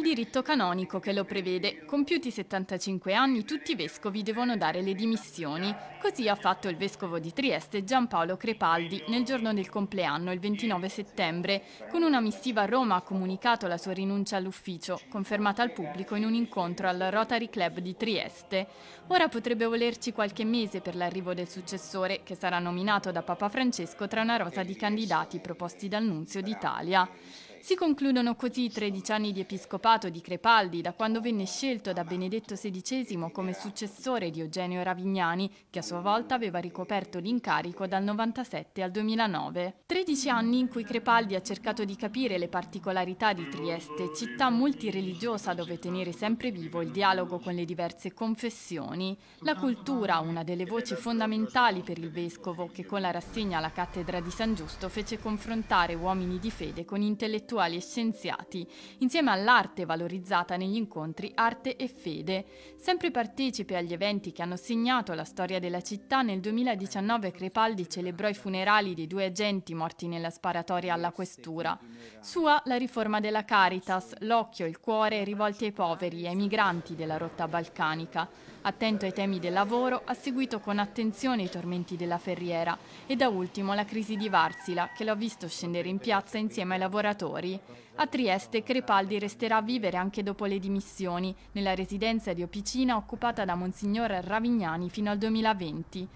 il diritto canonico che lo prevede. Compiuti 75 anni tutti i vescovi devono dare le dimissioni. Così ha fatto il vescovo di Trieste Giampaolo Crepaldi nel giorno del compleanno, il 29 settembre. Con una missiva a Roma ha comunicato la sua rinuncia all'ufficio, confermata al pubblico in un incontro al Rotary Club di Trieste. Ora potrebbe volerci qualche mese per l'arrivo del successore, che sarà nominato da Papa Francesco tra una rosa di candidati proposti dal Nunzio d'Italia. Si concludono così i 13 anni di episcopato di Crepaldi da quando venne scelto da Benedetto XVI come successore di Eugenio Ravignani, che a sua volta aveva ricoperto l'incarico dal 97 al 2009. 13 anni in cui Crepaldi ha cercato di capire le particolarità di Trieste, città multireligiosa dove tenere sempre vivo il dialogo con le diverse confessioni. La cultura, una delle voci fondamentali per il vescovo che con la rassegna alla cattedra di San Giusto fece confrontare uomini di fede con intellettuali intellettuali e scienziati, insieme all'arte valorizzata negli incontri Arte e Fede. Sempre partecipe agli eventi che hanno segnato la storia della città, nel 2019 Crepaldi celebrò i funerali dei due agenti morti nella sparatoria alla questura. Sua la riforma della Caritas, l'occhio e il cuore rivolti ai poveri e ai migranti della rotta balcanica. Attento ai temi del lavoro, ha seguito con attenzione i tormenti della ferriera e da ultimo la crisi di Varsila che l'ho visto scendere in piazza insieme ai lavoratori genitori. A Trieste Crepaldi resterà a vivere anche dopo le dimissioni, nella residenza di Opicina occupata da Monsignor Ravignani fino al 2020.